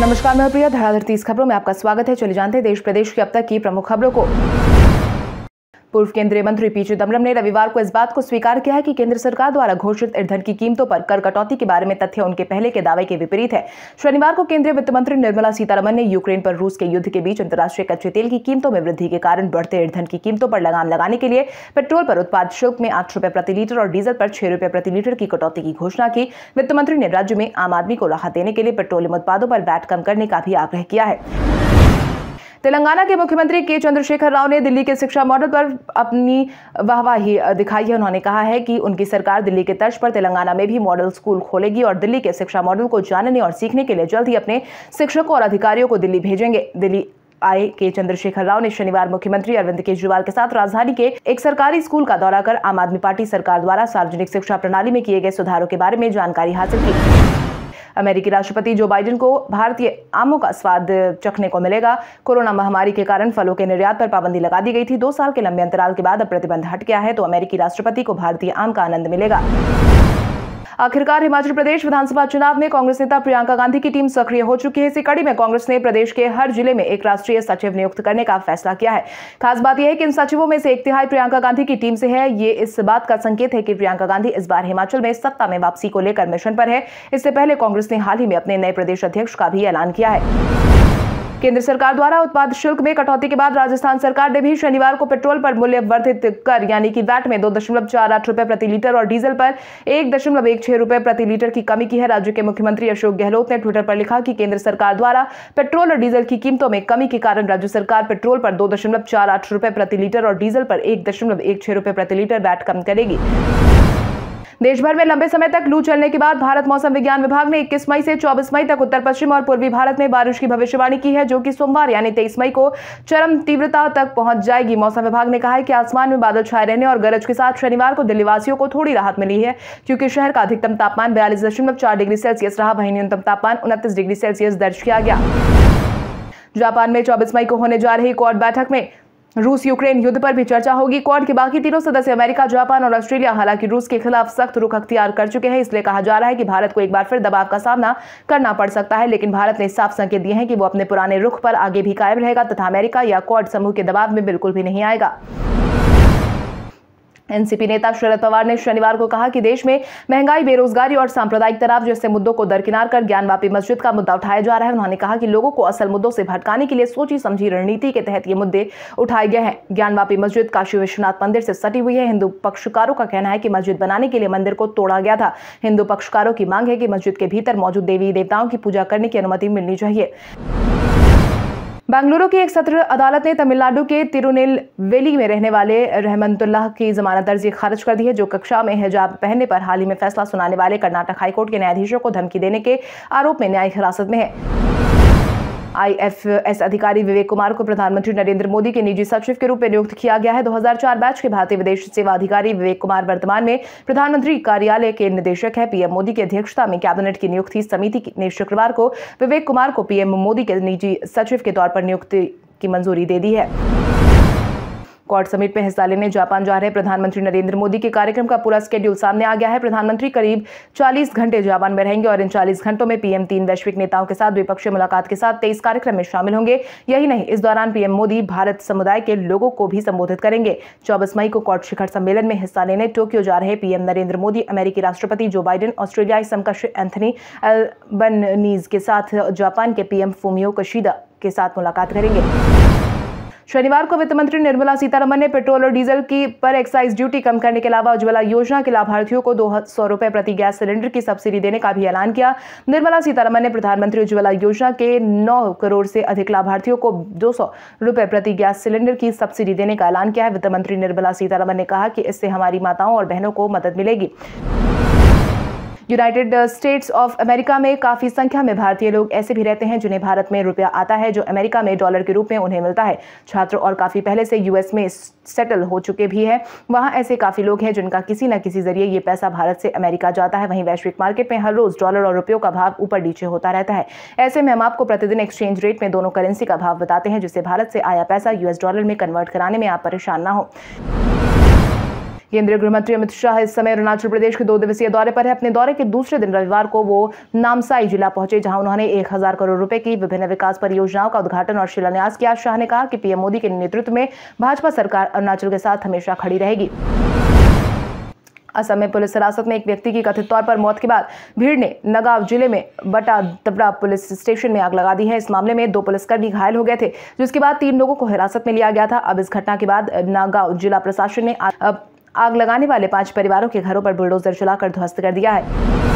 नमस्कार मैं प्रिया धड़ाधड़ तीस खबरों में आपका स्वागत है चले जानते हैं देश प्रदेश की अब तक की प्रमुख खबरों को पूर्व केंद्रीय मंत्री पी चिदम्बरम ने रविवार को इस बात को स्वीकार किया है कि केंद्र सरकार द्वारा घोषित ईंधन की कीमतों पर कर कटौती के बारे में तथ्य उनके पहले के दावे के विपरीत है शनिवार को केंद्रीय वित्त मंत्री निर्मला सीतारमन ने यूक्रेन पर रूस के युद्ध के बीच अंतर्राष्ट्रीय कच्चे तेल की कीमतों में वृद्धि के कारण बढ़ते ईंधन की कीमतों पर लगाम लगाने के लिए पेट्रोल पर उत्पाद शुल्क में आठ प्रति लीटर और डीजल पर छह रुपये प्रति लीटर की कटौती की घोषणा की वित्त मंत्री ने राज्य में आम आदमी को राहत देने के लिए पेट्रोलियम उत्पादों पर वैट कम करने का भी आग्रह किया है तेलंगाना के मुख्यमंत्री के चंद्रशेखर राव ने दिल्ली के शिक्षा मॉडल पर अपनी वाहवाही दिखाई है उन्होंने कहा है कि उनकी सरकार दिल्ली के तर्ज पर तेलंगाना में भी मॉडल स्कूल खोलेगी और दिल्ली के शिक्षा मॉडल को जानने और सीखने के लिए जल्द ही अपने शिक्षकों और अधिकारियों को दिल्ली भेजेंगे दिल्ली आए के चंद्रशेखर राव ने शनिवार मुख्यमंत्री अरविंद केजरीवाल के साथ राजधानी के एक सरकारी स्कूल का दौरा कर आम आदमी पार्टी सरकार द्वारा सार्वजनिक शिक्षा प्रणाली में किए गए सुधारों के बारे में जानकारी हासिल की अमेरिकी राष्ट्रपति जो बाइडेन को भारतीय आमों का स्वाद चखने को मिलेगा कोरोना महामारी के कारण फलों के निर्यात पर पाबंदी लगा दी गई थी दो साल के लंबे अंतराल के बाद अब प्रतिबंध हट गया है तो अमेरिकी राष्ट्रपति को भारतीय आम का आनंद मिलेगा आखिरकार हिमाचल प्रदेश विधानसभा चुनाव में कांग्रेस नेता प्रियंका गांधी की टीम सक्रिय हो चुकी है इसी कड़ी में कांग्रेस ने प्रदेश के हर जिले में एक राष्ट्रीय सचिव नियुक्त करने का फैसला किया है खास बात यह है कि इन सचिवों में से एक तिहाई प्रियंका गांधी की टीम से है ये इस बात का संकेत है कि प्रियंका गांधी इस बार हिमाचल में सत्ता में वापसी को लेकर मिशन पर है इससे पहले कांग्रेस ने हाल ही में अपने नए प्रदेश अध्यक्ष का भी ऐलान किया है केंद्र सरकार द्वारा उत्पाद शुल्क में कटौती के बाद राजस्थान सरकार ने भी शनिवार को पेट्रोल पर मूल्य वर्धित कर यानी कि वैट में दो दशमलव चार आठ रुपए प्रति लीटर और डीजल पर एक दशमलव एक छह रुपए प्रति लीटर की कमी की है राज्य के मुख्यमंत्री अशोक गहलोत ने ट्विटर पर लिखा कि केंद्र सरकार द्वारा पेट्रोल और डीजल की कीमतों में कमी के कारण राज्य सरकार पेट्रोल पर दो दशमलव चार आठ रुपए प्रति लीटर और डीजल पर एक दशमलव एक छह रुपए प्रति लीटर वैट कम करेगी देश भर में लंबे समय तक लू चलने के बाद भारत मौसम विज्ञान विभाग ने इक्कीस मई से चौबीस मई तक उत्तर पश्चिम और पूर्वी भारत में बारिश की भविष्यवाणी की है जो कि सोमवार यानी तेईस मई को चरम तीव्रता तक पहुंच जाएगी मौसम विभाग ने कहा है कि आसमान में बादल छाए रहने और गरज के साथ शनिवार को दिल्ली वासियों को थोड़ी राहत मिली है क्योंकि शहर का अधिकतम तापमान बयालीस दशमलव चार डिग्री सेल्सियस रहा वहीं न्यूनतम तापमान उनतीस डिग्री सेल्सियस दर्ज किया गया जापान में 24 मई को होने जा रही क्वाड बैठक में रूस यूक्रेन युद्ध पर भी चर्चा होगी क्वाड के बाकी तीनों सदस्य अमेरिका जापान और ऑस्ट्रेलिया हालांकि रूस के खिलाफ सख्त रुख अख्तियार कर चुके हैं इसलिए कहा जा रहा है कि भारत को एक बार फिर दबाव का सामना करना पड़ सकता है लेकिन भारत ने साफ संकेत दिए हैं कि वो अपने पुराने रुख पर आगे भी कायम रहेगा तथा अमेरिका या क्वाड समूह के दबाव में बिल्कुल भी नहीं आएगा एनसीपी नेता शरद पवार ने शनिवार को कहा कि देश में महंगाई बेरोजगारी और सांप्रदायिक तनाव जैसे मुद्दों को दरकिनार कर ज्ञानवापी मस्जिद का मुद्दा उठाया जा रहा है उन्होंने कहा कि लोगों को असल मुद्दों से भटकाने के लिए सोची समझी रणनीति के तहत ये मुद्दे उठाए गए हैं ज्ञानवापी मस्जिद काशी विश्वनाथ मंदिर से सटी हुई है हिंदू पक्षकारों का कहना है कि मस्जिद बनाने के लिए मंदिर को तोड़ा गया था हिंदू पक्षकारों की मांग है कि मस्जिद के भीतर मौजूद देवी देवताओं की पूजा करने की अनुमति मिलनी चाहिए बेंगलुरु की एक सत्र अदालत ने तमिलनाडु के तिरुनेल वेली में रहने वाले रहमतुल्लाह की जमानत अर्जी खारिज कर दी है जो कक्षा में हिजाब पहनने पर हाल ही में फैसला सुनाने वाले कर्नाटक हाईकोर्ट के न्यायाधीशों को धमकी देने के आरोप में न्यायिक हिरासत में है आईएफएस अधिकारी विवेक कुमार को प्रधानमंत्री नरेंद्र मोदी के निजी सचिव के रूप में नियुक्त किया गया है 2004 बैच के भारतीय विदेश सेवा अधिकारी विवेक कुमार वर्तमान में प्रधानमंत्री कार्यालय के निदेशक है पीएम मोदी की अध्यक्षता में कैबिनेट की नियुक्ति समिति ने शुक्रवार को विवेक कुमार को पीएम मोदी के निजी सचिव के तौर पर नियुक्ति की मंजूरी दे दी है क्वाड समिट में हिस्सा लेने जापान जा रहे प्रधानमंत्री नरेंद्र मोदी के कार्यक्रम का पूरा स्केड्यूल सामने आ गया है प्रधानमंत्री करीब 40 घंटे जापान में रहेंगे और इन 40 घंटों में पीएम तीन वैश्विक नेताओं के साथ द्विपक्षीय मुलाकात के साथ तेईस कार्यक्रम में शामिल होंगे यही नहीं इस दौरान पीएम मोदी भारत समुदाय के लोगों को भी संबोधित करेंगे चौबीस मई को क्वाड शिखर सम्मेलन में हिस्सा लेने टोक्यो जा रहे पीएम नरेंद्र मोदी अमेरिकी राष्ट्रपति जो बाइडन ऑस्ट्रेलियाई समकक्ष एंथनी एल्बनीज के साथ जापान के पीएम फूमियो कशीदा के साथ मुलाकात करेंगे शनिवार को वित्त मंत्री निर्मला सीतारमन ने पेट्रोल और डीजल की पर एक्साइज ड्यूटी कम करने के अलावा उज्ज्वला योजना के लाभार्थियों को दो सौ रुपए प्रति गैस सिलेंडर की सब्सिडी देने का भी ऐलान किया निर्मला सीतारमन ने प्रधानमंत्री उज्ज्वला योजना के नौ करोड़ से अधिक लाभार्थियों को दो सौ रुपये प्रति गैस सिलेंडर की सब्सिडी देने का ऐलान किया है वित्त मंत्री निर्मला सीतारमन ने कहा कि इससे हमारी माताओं और बहनों को मदद मिलेगी यूनाइटेड स्टेट्स ऑफ अमेरिका में काफ़ी संख्या में भारतीय लोग ऐसे भी रहते हैं जिन्हें भारत में रुपया आता है जो अमेरिका में डॉलर के रूप में उन्हें मिलता है छात्र और काफ़ी पहले से यूएस में सेटल हो चुके भी हैं वहाँ ऐसे काफ़ी लोग हैं जिनका किसी न किसी जरिए ये पैसा भारत से अमेरिका जाता है वहीं वैश्विक मार्केट में हर रोज़ डॉलर और रुपयों का भाव ऊपर नीचे होता रहता है ऐसे में हम आपको प्रतिदिन एक्सचेंज रेट में दोनों करेंसी का भाव बताते हैं जिससे भारत से आया पैसा यूएस डॉलर में कन्वर्ट कराने में आप परेशान ना हो केंद्रीय गृहमंत्री अमित शाह इस समय अरुणाचल प्रदेश के दो दिवसीय दौरे पर है अपने दौरे के दूसरे दिन रविवार को वो नामसाई जिला पहुंचे जहां उन्होंने एक हजार करोड़ रुपए की विभिन्न विकास परियोजनाओं का उद्घाटन और शिलान्यास किया शाह ने कहा कि पीएम मोदी के नेतृत्व में भाजपा सरकार अरुणाचल के साथ हमेशा खड़ी रहेगी असम में पुलिस हिरासत में एक व्यक्ति की कथित तौर पर मौत के बाद भीड़ ने नगाव जिले में बटा दबड़ा पुलिस स्टेशन में आग लगा दी है इस मामले में दो पुलिसकर्मी घायल हो गए थे जिसके बाद तीन लोगों को हिरासत में लिया गया था अब इस घटना के बाद नागांव जिला प्रशासन ने आग लगाने वाले पांच परिवारों के घरों पर बुलडोजर चलाकर ध्वस्त कर दिया है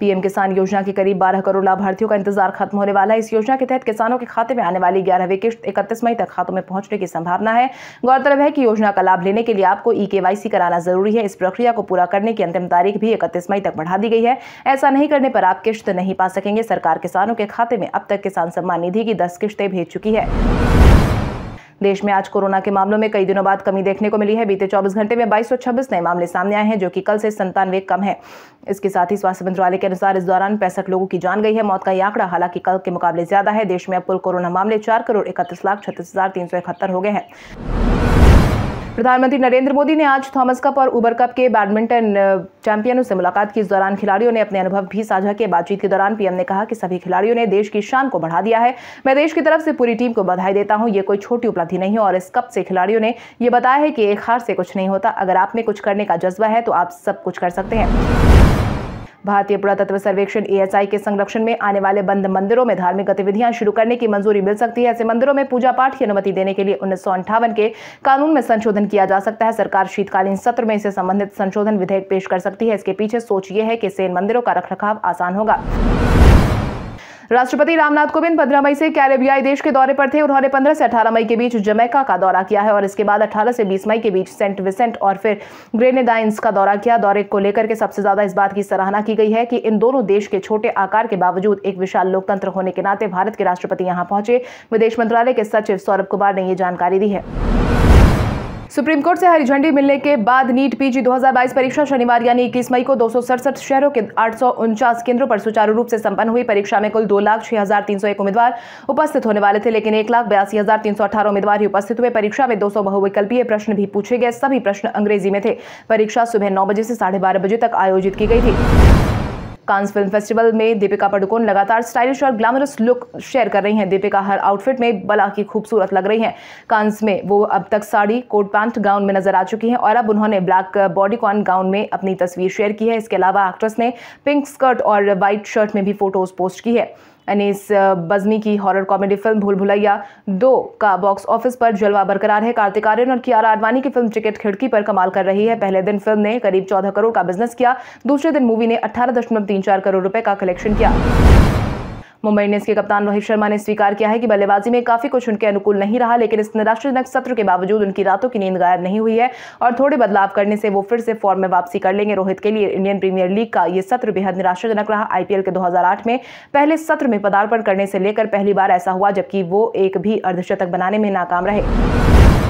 पीएम किसान योजना के करीब 12 करोड़ लाभार्थियों का इंतजार खत्म होने वाला है इस योजना के तहत किसानों के खाते में आने वाली ग्यारहवीं किश्त इकतीस मई तक खातों में पहुंचने की संभावना है गौरतलब है कि योजना का लाभ लेने के लिए आपको ई के कराना जरूरी है इस प्रक्रिया को पूरा करने की अंतिम तारीख भी इकतीस मई तक बढ़ा दी गई है ऐसा नहीं करने पर आप किश्त नहीं पा सकेंगे सरकार किसानों के खाते में अब तक किसान सम्मान निधि की दस किश्तें भेज चुकी है देश में आज कोरोना के मामलों में कई दिनों बाद कमी देखने को मिली है बीते चौबीस घंटे में बाईस नए मामले सामने आए हैं जो कि कल से संतानवे कम है इसके साथ ही स्वास्थ्य मंत्रालय के अनुसार इस दौरान पैंसठ लोगों की जान गई है मौत का आंकड़ा हालांकि कल के मुकाबले ज्यादा है देश में अब कुल कोरोना मामले चार करोड़ इकतीस लाख छत्तीस हजार तीन सौ इकहत्तर हो गए हैं प्रधानमंत्री नरेंद्र मोदी ने आज थॉमस कप और उबर कप के बैडमिंटन चैंपियनों से मुलाकात की इस दौरान खिलाड़ियों ने अपने अनुभव भी साझा किए बातचीत के दौरान पीएम ने कहा कि सभी खिलाड़ियों ने देश की शान को बढ़ा दिया है मैं देश की तरफ से पूरी टीम को बधाई देता हूं ये कोई छोटी उपलब्धि नहीं और इस कप से खिलाड़ियों ने यह बताया है कि एक हार से कुछ नहीं होता अगर आप में कुछ करने का जज्बा है तो आप सब कुछ कर सकते हैं भारतीय पुरातत्व सर्वेक्षण एएसआई के संरक्षण में आने वाले बंद मंदिरों में धार्मिक गतिविधियां शुरू करने की मंजूरी मिल सकती है ऐसे मंदिरों में पूजा पाठ की अनुमति देने के लिए उन्नीस के कानून में संशोधन किया जा सकता है सरकार शीतकालीन सत्र में इससे संबंधित संशोधन विधेयक पेश कर सकती है इसके पीछे सोच ये है कि इससे इन मंदिरों का रखरखाव आसान होगा राष्ट्रपति रामनाथ कोविंद पंद्रह मई से कैरेबियाई देश के दौरे पर थे उन्होंने पंद्रह से अठारह मई के बीच जमैका का दौरा किया है और इसके बाद अठारह से बीस मई के बीच सेंट विसेंट और फिर ग्रेनेडाइंस का दौरा किया दौरे को लेकर के सबसे ज्यादा इस बात की सराहना की गई है कि इन दोनों देश के छोटे आकार के बावजूद एक विशाल लोकतंत्र होने के नाते भारत के राष्ट्रपति यहाँ पहुंचे विदेश मंत्रालय के सचिव सौरभ कुमार ने यह जानकारी दी है सुप्रीम कोर्ट से हरी झंडी मिलने के बाद नीट पीजी 2022 परीक्षा शनिवार यानी इक्कीस मई को दो शहरों के आठ केंद्रों पर सुचारू रूप से संपन्न हुई परीक्षा में कुल दो लाख छह हजार तीन सौ एक उम्मीदवार उपस्थित होने वाले थे लेकिन एक लाख बयासी हजार तीन सौ अठारह उम्मीदवार ही उपस्थित हुए परीक्षा में दो सौ बहुविकल्पीय प्रश्न भी पूछे गए सभी प्रश्न अंग्रेजी में थे परीक्षा सुबह नौ बजे से साढ़े बारह बजे तक आयोजित की गई थी कांस फिल्म फेस्टिवल में दीपिका पडुकोन लगातार स्टाइलिश और ग्लैमरस लुक शेयर कर रही हैं दीपिका हर आउटफिट में बला की खूबसूरत लग रही हैं कांस में वो अब तक साड़ी कोट पैंट गाउन में नजर आ चुकी हैं और अब उन्होंने ब्लैक बॉडीकॉन गाउन में अपनी तस्वीर शेयर की है इसके अलावा एक्ट्रेस ने पिंक स्कर्ट और व्हाइट शर्ट में भी फोटोज पोस्ट की है अनीस बजमी की हॉरर कॉमेडी फिल्म भूल भुलैया दो का बॉक्स ऑफिस पर जलवा बरकरार है कार्तिक आर्यन और कियारा आडवाणी की फिल्म टिकट खिड़की पर कमाल कर रही है पहले दिन फिल्म ने करीब चौदह करोड़ का बिजनेस किया दूसरे दिन मूवी ने अठारह करोड़ रुपए का कलेक्शन किया मुंबई इंडियंस के कप्तान रोहित शर्मा ने स्वीकार किया है कि बल्लेबाजी में काफी कुछ उनके अनुकूल नहीं रहा लेकिन इस निराशाजनक सत्र के बावजूद उनकी रातों की नींद गायब नहीं हुई है और थोड़े बदलाव करने से वो फिर से फॉर्म में वापसी कर लेंगे रोहित के लिए इंडियन प्रीमियर लीग का यह सत्र बेहद निराशाजनक रहा आईपीएल के दो में पहले सत्र में पदार्पण करने से लेकर पहली बार ऐसा हुआ जबकि वो एक भी अर्धशतक बनाने में नाकाम रहे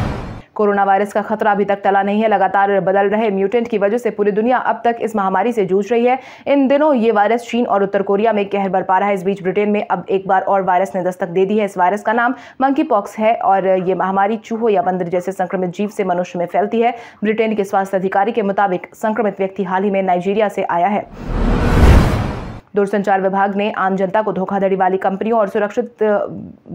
कोरोना वायरस का खतरा अभी तक टला नहीं है लगातार बदल रहे म्यूटेंट की वजह से पूरी दुनिया अब तक इस महामारी से जूझ रही है इन दिनों ये वायरस चीन और उत्तर कोरिया में कहर बर पा रहा है इस बीच ब्रिटेन में अब एक बार और वायरस ने दस्तक दे दी है इस वायरस का नाम मंकी पॉक्स है और ये महामारी चूहो या बंदर जैसे संक्रमित जीव से मनुष्य में फैलती है ब्रिटेन के स्वास्थ्य अधिकारी के मुताबिक संक्रमित व्यक्ति हाल ही में नाइजीरिया से आया है दूरसंचार विभाग ने आम जनता को धोखाधड़ी वाली कंपनियों और सुरक्षित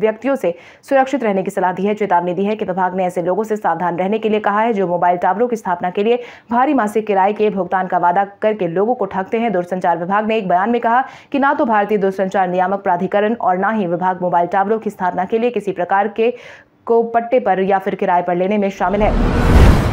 व्यक्तियों से सुरक्षित रहने की सलाह दी है चेतावनी दी है कि विभाग ने ऐसे लोगों से सावधान रहने के लिए कहा है जो मोबाइल टावरों की स्थापना के लिए भारी मासिक किराए के भुगतान का वादा करके लोगों को ठगते हैं दूरसंचार विभाग ने एक बयान में कहा कि ना तो भारतीय दूरसंचार नियामक प्राधिकरण और ना ही विभाग मोबाइल टावरों की स्थापना के लिए किसी प्रकार के को पट्टे पर या फिर किराए पर लेने में शामिल है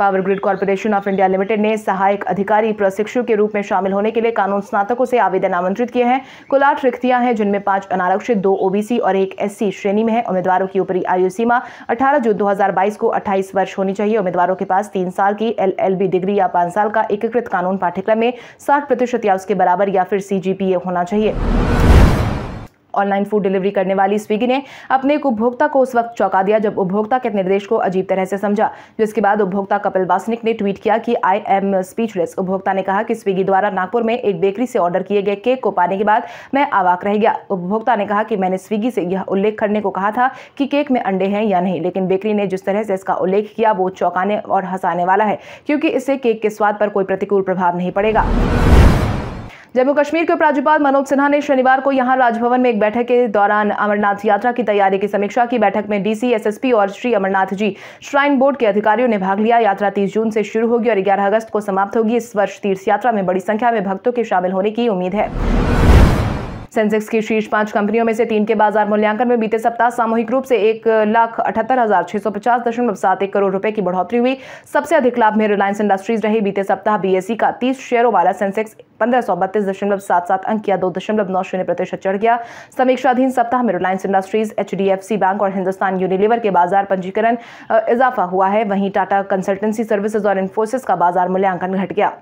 power grid corporation of India limited ने सहायक अधिकारी प्रशिक्षु के रूप में शामिल होने के लिए कानून स्नातकों से आवेदन आमंत्रित किए हैं कुल आठ रिक्तियां हैं जिनमें पांच अनारक्षित दो ओबीसी और एक एससी श्रेणी में है उम्मीदवारों की ऊपरी आयु सीमा अठारह जून दो को अट्ठाईस वर्ष होनी चाहिए उम्मीदवारों के पास तीन साल की एल डिग्री या पांच साल का एकीकृत कानून पाठ्यक्रम में साठ प्रतिशत या उसके बराबर या फिर सी होना चाहिए ऑनलाइन फूड डिलीवरी करने वाली स्विगी ने अपने एक उपभोक्ता को उस वक्त चौंका दिया जब उपभोक्ता के निर्देश को अजीब तरह से समझा जिसके बाद उपभोक्ता कपिल वासनिक ने ट्वीट किया कि आई एम स्पीचलेस उपभोक्ता ने कहा कि स्विगी द्वारा नागपुर में एक बेकरी से ऑर्डर किए गए केक को पाने के बाद मैं आवाक रह गया उपभोक्ता ने कहा कि मैंने स्विगी से यह उल्लेख करने को कहा था कि केक में अंडे हैं या नहीं लेकिन बेकरी ने जिस तरह से इसका उल्लेख किया वो चौंकाने और हंसाने वाला है क्योंकि इससे केक के स्वाद पर कोई प्रतिकूल प्रभाव नहीं पड़ेगा जम्मू कश्मीर के उपराज्यपाल मनोज सिन्हा ने शनिवार को यहां राजभवन में एक बैठक के दौरान अमरनाथ यात्रा की तैयारी की समीक्षा की बैठक में डीसी एसएसपी और श्री अमरनाथ जी श्राइन बोर्ड के अधिकारियों ने भाग लिया यात्रा तीस जून से शुरू होगी और ग्यारह अगस्त को समाप्त होगी इस वर्ष तीर्थ यात्रा में बड़ी संख्या में भक्तों के शामिल होने की उम्मीद है सेंसेक्स की शीर्ष पांच कंपनियों में से तीन के बाजार मूल्यांकन में बीते सप्ताह सामूहिक रूप से एक लाख अठहत्तर हजार छह सौ पचास दशमलव सात एक करोड़ रुपए की बढ़ोतरी हुई सबसे अधिक लाभ में रिलायंस इंडस्ट्रीज रही बीते सप्ताह बीएसई का तीस शेयरों वाला सेंसेक्स पंद्रह सौ बत्तीस दशमलव सात सात अंक या दो दशमलव नौ शून्य प्रतिशत चढ़ गया समीक्षाधीन सप्ताह में रिलायंस इंडस्ट्रीज एचडीएफसी बैंक और हिंदुस्तान यूनिलीवर के बाजार पंजीकरण इजाफा हुआ है वहीं टाटा कंसल्टेंसी सर्विसेज और इन्फोसिस का बाजार मूल्यांकन घट गया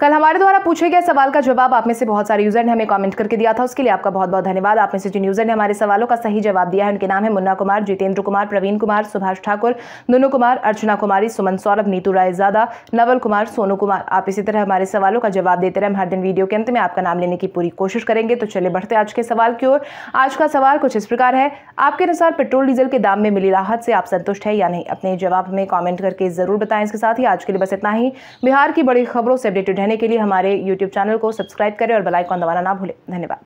कल हमारे द्वारा पूछे गए सवाल का जवाब आप में से बहुत सारे यूजर ने हमें कमेंट करके दिया था उसके लिए आपका बहुत बहुत धन्यवाद आप में से जिन यूजर ने हमारे सवालों का सही जवाब दिया है उनके नाम है मुन्ना कुमार जितेंद्र कुमार प्रवीण कुमार सुभाष ठाकुर नुनू कुमार अर्चना कुमारी सुमन सौरभ नीतू रायजादा नवल कुमार सोनू कुमार आप इसी तरह हमारे सवालों का जवाब देते रहे हम हर दिन वीडियो के अंत में आपका नाम लेने की पूरी कोशिश करेंगे तो चले बढ़ते आज के सवाल की ओर आज का सवाल कुछ इस प्रकार है आपके अनुसार पेट्रोल डीजल के दाम में मिली राहत से आप संतुष्ट है या नहीं अपने जवाब हमें कॉमेंट करके जरूर बताएं इसके साथ ही आज के लिए बस इतना ही बिहार की बड़ी खबरों से अपडेटेड है रहने के लिए हमारे यूट्यूब चैनल को सब्सक्राइब करें और बेलाइकॉन दबाना ना भूलें धन्यवाद